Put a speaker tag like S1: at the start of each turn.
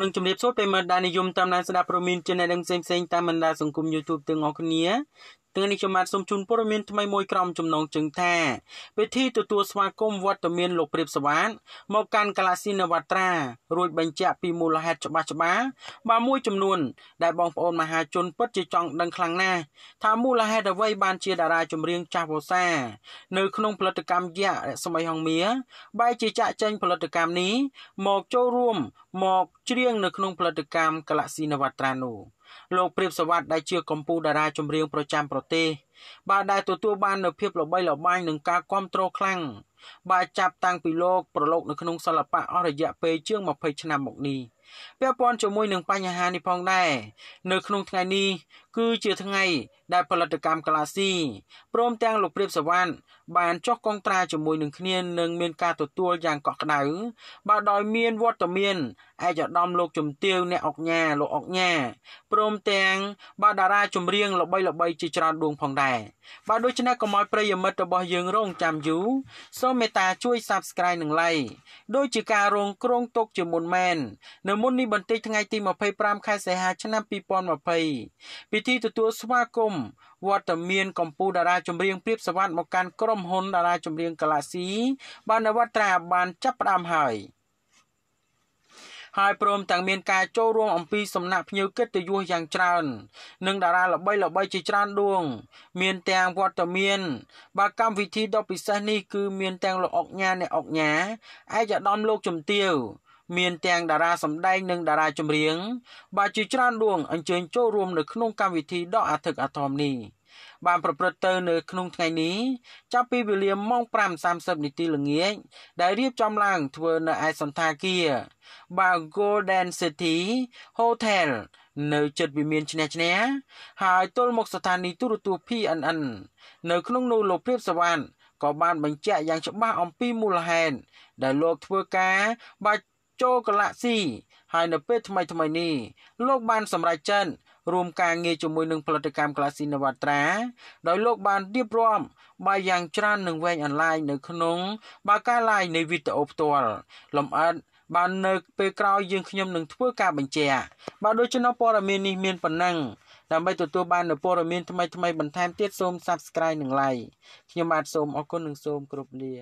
S1: នឹងជំរាបសួរប្រិមត្តដែលនិយមតាមដានស្ដាប់ព្រមានជាអ្នកនឹងផ្សេងៗតាមបណ្ដាសង្គម YouTube ទាំងអស់គ្នាថ្ងៃនេះខ្ញុំបាទសូមជូនព័ត៌មានថ្មីមួយក្រុមចំណងជើងថាពិធីទទួលស្វាគមន៍វត្តមានលោកព្រាបសវណ្ណមកកាន់កាឡាស៊ីនវត្រារួចបញ្ជាក់ពីមូលហេតុច្បាស់ច្បាស់បាទមួយចំនួនដែលបងប្អូនមហាជនពិតជាចង់ដឹងខ្លាំងណាស់ថាមូលហេតុអ្វី បានជាតារាចម្រៀងចាស់វោសា នៅក្នុងផលិតកម្មយៈសម័យហងមៀបែរជាចាក់ចែងផលិតកម្មនេះមកចូលរួម មកច្រៀងនៅក្នុង ផលិតកម្មកាឡាស៊ីនវត្រានោះលោកព្រាបសវត្តដែលជាកម្ពុជាតារាចម្រៀងប្រចាំប្រទេសបានដែលទទួលបាននូវភាពល្បីល្បាញនិងការគាំទ្រខ្លាំងបាទចាប់តាំងពីលោកប្រឡូកនៅក្នុងសិល្បៈអស់រយៈពេលជាង20ឆ្នាំមកនេះ។ពាក់ព័ន្ធជាមួយនឹងបញ្ហានេះផងដែរនៅ ក្នុងថ្ងៃនេះគឺជាថ្ងៃដែល ផលិតកម្មក្លាស៊ីព្រមទាំងលោកព្រាបសវណ្ណបានចុះកងត្រាជាមួយនឹងគ្នានឹងមានការទទួលយ៉ាងកក់ក្ដៅបាទដោយមានវត្តមានឯកឧត្តមលោកជំទាវអ្នកអុកញ៉ាលោកអុកញ៉ាព្រមទាំង បាទតារាចម្រៀងល្បីល្បីជាច្រើនដួង ផងដែរបាទដូច្នេះកុំឲ្យប្រិយមិត្តរបស់យើងរងចាំយូរសូមមេត្តាជួយ Subscribe និង Like ដូចជាការរងគ្រងទុកជាមុនមែននៅមុននេះបន្តិចថ្ងៃទី25ខែសីហាឆ្នាំ2020ពិធីទទួលស្វាគមន៍វត្តមានកម្ពុជាតារាចម្រៀងព្រៀបសវត្ថមកកាន់ក្រុមហ៊ុន តារាចម្រៀងកាឡាស៊ីបានវត្តត្រាបានចាប់ផ្ដើមហើយហើយព្រមទាំងមានការចូលរួមអំពីសំណាក់ភ្ញៀវកិត្តិយសយ៉ាងច្រើន និងតារាល្បី ល្បីជាច្រើនដួង មានទាំងវត្តមានបើកម្មវិធីដ៏ពិសេសនេះគឺ មានទាំងលោកអុកញ៉ាអ្នកអុកញ៉ាឯកឧត្តមលោកជំទាវមានទាំងតារាសម្ដែងនិងតារាចម្រៀងបាទជាច្រើនដួងអញ្ជើញចូលរួមនៅក្នុងកម្មវិធីដកអធិកអធមនេះបានប្រព្រឹត្តទៅ នៅក្នុងថ្ងៃនេះចាប់ពីវេលាម៉ោង5:30នាទីល្ងាចដែលរៀបចំឡើងធ្វើនៅឯសន្តាគារបា Golden City Hotel នៅជិតវិមានឈ្នះឈ្នះហើយទល់មកស្ថានីយទូរទស្សន៍ PNN នៅក្នុងនោះលោកព្រាបសវណ្ណក៏បានបញ្ជាក់យ៉ាងច្បាស់អំពីមូលហេតុដែលលោកធ្វើការបាច់ចូលកាឡាក់ស៊ីហើយនៅពេលថ្មីថ្មីនេះលោក បានសម្រេចចិត្តរួមការងារជាមួយនឹងផលិតកម្ម Classy Navatra ដោយលោកបានរៀបរាប់បាយយ៉ាងច្រើននឹងវែងអនឡាញនៅ ក្នុងបើការឡាយនៃវីដេអូផ្ទាល់លំអិតបាននៅពេលក្រោយយើងខ្ញុំនឹងធ្វើការបញ្ជាក់បើដូច្នោះព័ត៌មាននេះមានប៉ុណ្ណឹងដើម្បីទទួលបាននូវព័ត៌មានថ្មីៗបន្ថែមទៀតសូម Subscribe និង Like ខ្ញុំបាទសូមអរគុណនិងសូមគោរពលា